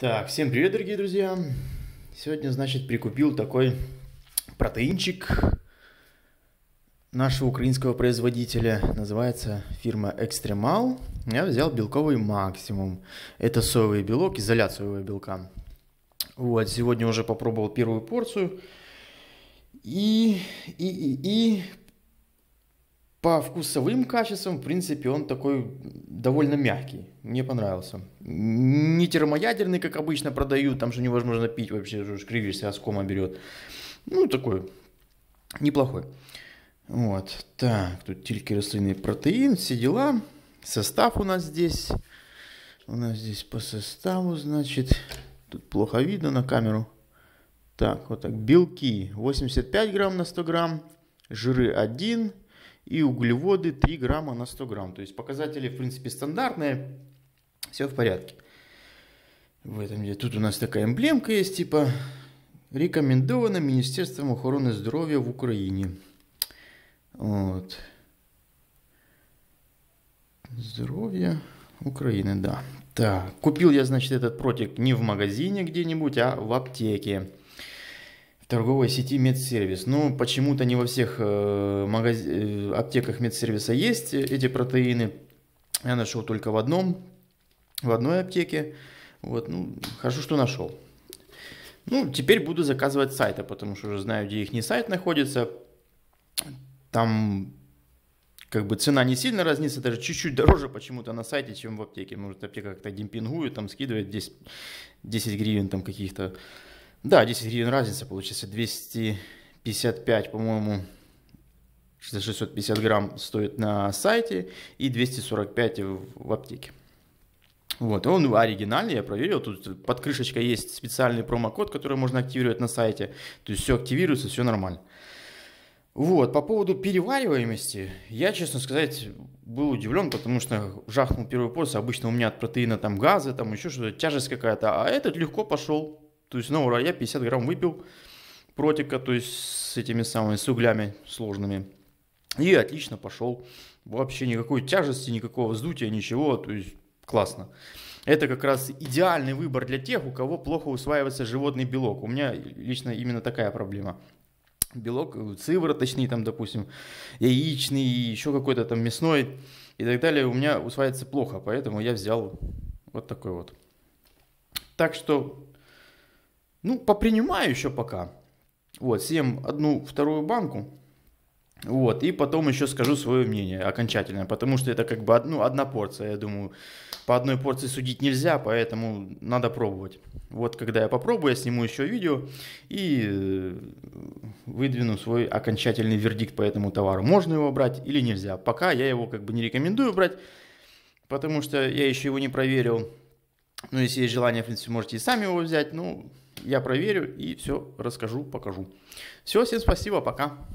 Так, всем привет, дорогие друзья. Сегодня, значит, прикупил такой протеинчик нашего украинского производителя. Называется фирма Extremal. Я взял белковый максимум. Это соевый белок, изолят соевого белка. Вот, сегодня уже попробовал первую порцию. И, и, и, и по вкусовым качествам, в принципе, он такой довольно мягкий, мне понравился. Не термоядерный, как обычно продают, там же невозможно пить вообще, же кривишься, оскома а берет. Ну, такой неплохой. Вот, так, тут тильки растlinный протеин, все дела. Состав у нас здесь. У нас здесь по составу, значит, тут плохо видно на камеру. Так, вот так, белки 85 грамм на 100 грамм, жиры 1 грамм и углеводы 3 грамма на 100 грамм. То есть показатели, в принципе, стандартные, все в порядке. В этом где тут у нас такая эмблемка есть, типа рекомендовано Министерством охраны здоровья в Украине. Вот. Здоровье Украины, да. Так, купил я, значит, этот протик не в магазине где-нибудь, а в аптеке торговой сети медсервис. Ну, почему-то не во всех э, магаз... Э, аптеках медсервиса есть эти протеины. Я нашел только в одном, в одной аптеке. Вот, ну, хорошо, что нашел. Ну, теперь буду заказывать сайта, потому что уже знаю, где их не сайт находится. Там как бы цена не сильно разнится, даже чуть-чуть дороже почему-то на сайте, чем в аптеке. Может, аптека как-то демпингует, там скидывает 10, 10 гривен там каких-то. Да, 10 гривен разница, получается 255, по-моему, 650 грамм стоит на сайте и 245 в аптеке. Вот, он оригинальный, я проверил, тут под крышечкой есть специальный промокод, который можно активировать на сайте, то есть все активируется, все нормально. Вот, по поводу перевариваемости, я, честно сказать, был удивлен, потому что жахнул первый порс, обычно у меня от протеина там газы, там еще что-то, тяжесть какая-то, а этот легко пошел, то есть, ну, я 50 грамм выпил протика, то есть с этими самыми, с углями сложными. И отлично пошел. Вообще никакой тяжести, никакого вздутия, ничего. То есть классно. Это как раз идеальный выбор для тех, у кого плохо усваивается животный белок. У меня лично именно такая проблема. Белок э, сывороточный, там, допустим, яичный, еще какой-то там мясной и так далее, у меня усваивается плохо, поэтому я взял вот такой вот. Так что ну, попринимаю еще пока. Вот, съем одну, вторую банку. Вот, и потом еще скажу свое мнение окончательное, потому что это как бы одну одна порция, я думаю. По одной порции судить нельзя, поэтому надо пробовать. Вот, когда я попробую, я сниму еще видео и э, выдвину свой окончательный вердикт по этому товару. Можно его брать или нельзя. Пока я его как бы не рекомендую брать, потому что я еще его не проверил. Но если есть желание, в принципе, можете и сами его взять, ну, я проверю и все расскажу, покажу. Все, всем спасибо, пока.